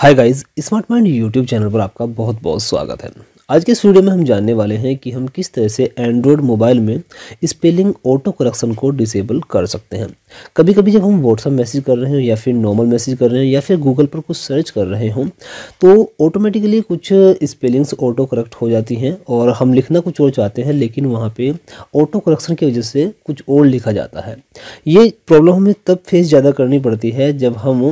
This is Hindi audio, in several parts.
हाय guys smart mind YouTube channel पर आपका बहुत बहुत स्वागत है आज के इस वीडियो में हम जानने वाले हैं कि हम किस तरह से एंड्रॉयड मोबाइल में स्पेलिंग ऑटो करेक्शन को डिसेबल कर सकते हैं कभी कभी जब हम व्हाट्सअप मैसेज कर रहे हो या फिर नॉर्मल मैसेज कर रहे हैं या फिर गूगल पर कुछ सर्च कर रहे हों तो ऑटोमेटिकली कुछ स्पेलिंग्स ऑटो करेक्ट हो जाती हैं और हम लिखना कुछ और चाहते हैं लेकिन वहाँ पर ऑटो करेक्शन की वजह से कुछ और लिखा जाता है ये प्रॉब्लम हमें तब फेस ज़्यादा करनी पड़ती है जब हम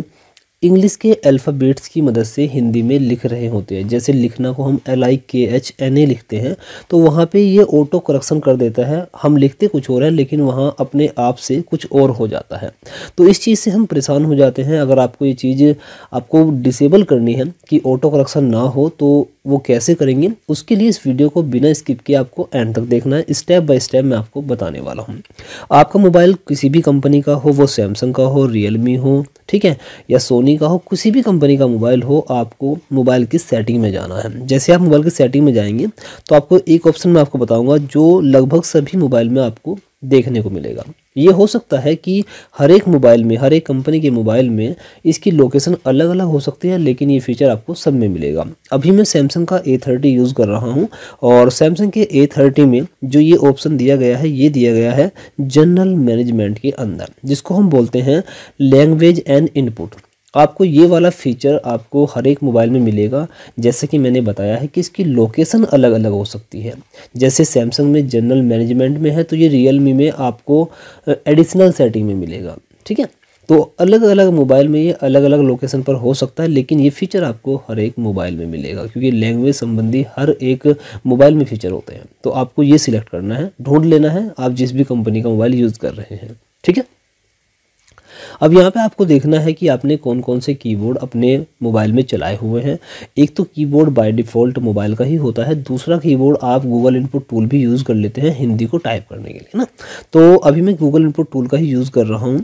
इंग्लिश के अल्फ़ाबेट्स की मदद से हिंदी में लिख रहे होते हैं जैसे लिखना को हम एल आई के एच एन ए लिखते हैं तो वहाँ पे ये ऑटो करेक्शन कर देता है हम लिखते कुछ और है लेकिन वहाँ अपने आप से कुछ और हो जाता है तो इस चीज़ से हम परेशान हो जाते हैं अगर आपको ये चीज़ आपको डिसेबल करनी है कि ऑटो करेक्शन ना हो तो वो कैसे करेंगे उसके लिए इस वीडियो को बिना स्किप किए आपको एंड तक देखना है स्टेप बाय स्टेप मैं आपको बताने वाला हूँ आपका मोबाइल किसी भी कंपनी का हो वो सैमसंग का हो रियलमी हो ठीक है या सोनी का हो किसी भी कंपनी का मोबाइल हो आपको मोबाइल की सेटिंग में जाना है जैसे आप मोबाइल की सेटिंग में जाएंगे तो आपको एक ऑप्शन मैं आपको बताऊँगा जो लगभग सभी मोबाइल में आपको देखने को मिलेगा ये हो सकता है कि हर एक मोबाइल में हर एक कंपनी के मोबाइल में इसकी लोकेशन अलग अलग हो सकती है लेकिन ये फीचर आपको सब में मिलेगा अभी मैं सैमसंग का ए थर्टी यूज़ कर रहा हूँ और सैमसंग के ए थर्टी में जो ये ऑप्शन दिया गया है ये दिया गया है जनरल मैनेजमेंट के अंदर जिसको हम बोलते हैं लैंग्वेज एंड इनपुट आपको ये वाला फीचर आपको हर एक मोबाइल में मिलेगा जैसे कि मैंने बताया है कि इसकी लोकेशन अलग अलग हो सकती है जैसे सैमसंग में जनरल मैनेजमेंट में है तो ये रियल मी में आपको एडिशनल सेटिंग में मिलेगा ठीक है तो अलग अलग मोबाइल में ये अलग अलग लोकेशन पर हो सकता है लेकिन ये फ़ीचर आपको हर एक मोबाइल में मिलेगा क्योंकि लैंग्वेज संबंधी हर एक मोबाइल में फ़ीचर होते हैं तो आपको ये सिलेक्ट करना है ढूंढ लेना है आप जिस भी कंपनी का मोबाइल यूज़ कर रहे हैं ठीक है अब यहाँ पे आपको देखना है कि आपने कौन कौन से कीबोर्ड अपने मोबाइल में चलाए हुए हैं एक तो कीबोर्ड बाय डिफ़ॉल्ट मोबाइल का ही होता है दूसरा कीबोर्ड आप गूगल इनपुट टूल भी यूज़ कर लेते हैं हिंदी को टाइप करने के लिए ना तो अभी मैं गूगल इनपुट टूल का ही यूज़ कर रहा हूँ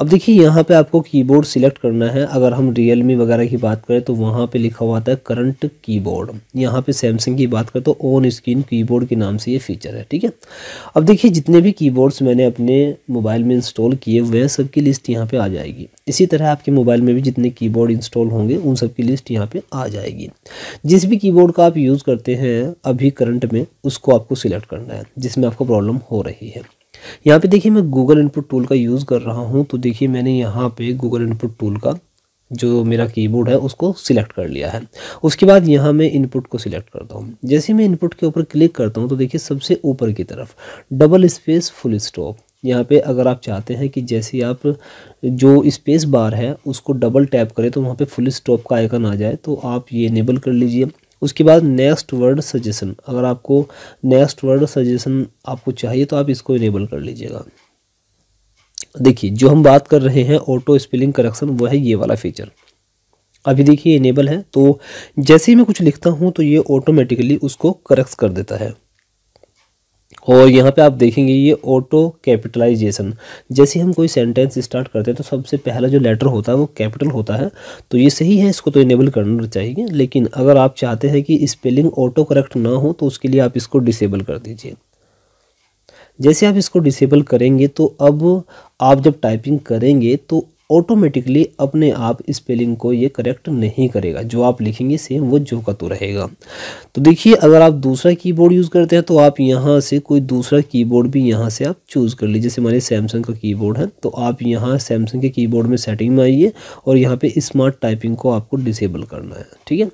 अब देखिए यहाँ पे आपको कीबोर्ड सिलेक्ट करना है अगर हम रियलमी वगैरह की बात करें तो वहाँ पे लिखा हुआ था है करंट कीबोर्ड यहाँ पे सैमसंग की बात करें तो ऑन स्क्रीन कीबोर्ड के नाम से ये फीचर है ठीक है अब देखिए जितने भी कीबोर्ड्स मैंने अपने मोबाइल में इंस्टॉल किए हुए हैं सबकी लिस्ट यहाँ पर आ जाएगी इसी तरह आपके मोबाइल में भी जितने की इंस्टॉल होंगे उन सब की लिस्ट यहाँ पर आ जाएगी जिस भी की का आप यूज़ करते हैं अभी करंट में उसको आपको सिलेक्ट करना है जिसमें आपको प्रॉब्लम हो रही है यहाँ पे देखिए मैं गूगल इनपुट टूल का यूज़ कर रहा हूँ तो देखिए मैंने यहाँ पे गूगल इनपुट टूल का जो मेरा कीबोर्ड है उसको सिलेक्ट कर लिया है उसके बाद यहाँ मैं इनपुट को सिलेक्ट करता हूँ जैसे मैं इनपुट के ऊपर क्लिक करता हूँ तो देखिए सबसे ऊपर की तरफ डबल स्पेस फुल स्टॉप यहाँ पे अगर आप चाहते हैं कि जैसे आप जो स्पेस बार है उसको डबल टैप करें तो वहाँ पे फुल स्टॉप का आइकन आ जाए तो आप ये इनेबल कर लीजिए उसके बाद नेक्स्ट वर्ड सजेशन अगर आपको नेक्स्ट वर्ड सजेशन आपको चाहिए तो आप इसको इनेबल कर लीजिएगा देखिए जो हम बात कर रहे हैं ऑटो स्पेलिंग करेक्शन वो है ये वाला फीचर अभी देखिए इनेबल है तो जैसे ही मैं कुछ लिखता हूँ तो ये ऑटोमेटिकली उसको करेक्ट कर देता है और यहाँ पे आप देखेंगे ये ऑटो कैपिटलाइजेशन जैसे हम कोई सेंटेंस स्टार्ट करते हैं तो सबसे पहला जो लेटर होता है वो कैपिटल होता है तो ये सही है इसको तो इनेबल करना चाहिए लेकिन अगर आप चाहते हैं कि स्पेलिंग ऑटो करेक्ट ना हो तो उसके लिए आप इसको डिसेबल कर दीजिए जैसे आप इसको डिसेबल करेंगे तो अब आप जब टाइपिंग करेंगे तो ऑटोमेटिकली अपने आप स्पेलिंग को ये करेक्ट नहीं करेगा जो आप लिखेंगे सेम वो जो का तो रहेगा तो देखिए अगर आप दूसरा कीबोर्ड यूज़ करते हैं तो आप यहाँ से कोई दूसरा कीबोर्ड भी यहाँ से आप चूज़ कर लीजिए जैसे हमारे सैमसंग का कीबोर्ड है तो आप यहाँ सैमसंग के कीबोर्ड में सेटिंग में आइए और यहाँ पर स्मार्ट टाइपिंग को आपको डिसेबल करना है ठीक है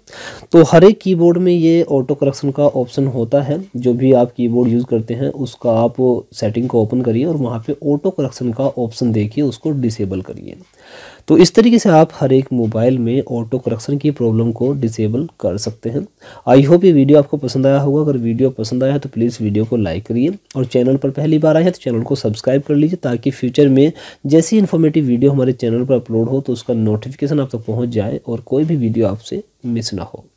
तो हर एक कीबोर्ड में ये ऑटो करेक्शन का ऑप्शन होता है जो भी आप कीबोर्ड यूज़ करते हैं उसका आप सेटिंग को ओपन करिए और वहाँ पर ऑटो करेक्शन का ऑप्शन देखिए उसको डिसेबल करिए तो इस तरीके से आप हर एक मोबाइल में ऑटो करक्शन की प्रॉब्लम को डिसेबल कर सकते हैं आई होप ये वीडियो आपको पसंद आया होगा अगर वीडियो पसंद आया है तो प्लीज़ वीडियो को लाइक करिए और चैनल पर पहली बार आए हैं तो चैनल को सब्सक्राइब कर लीजिए ताकि फ्यूचर में जैसी इन्फॉर्मेटिव वीडियो हमारे चैनल पर अपलोड हो तो उसका नोटिफिकेशन आप तक तो पहुँच जाए और कोई भी वीडियो आपसे मिस ना हो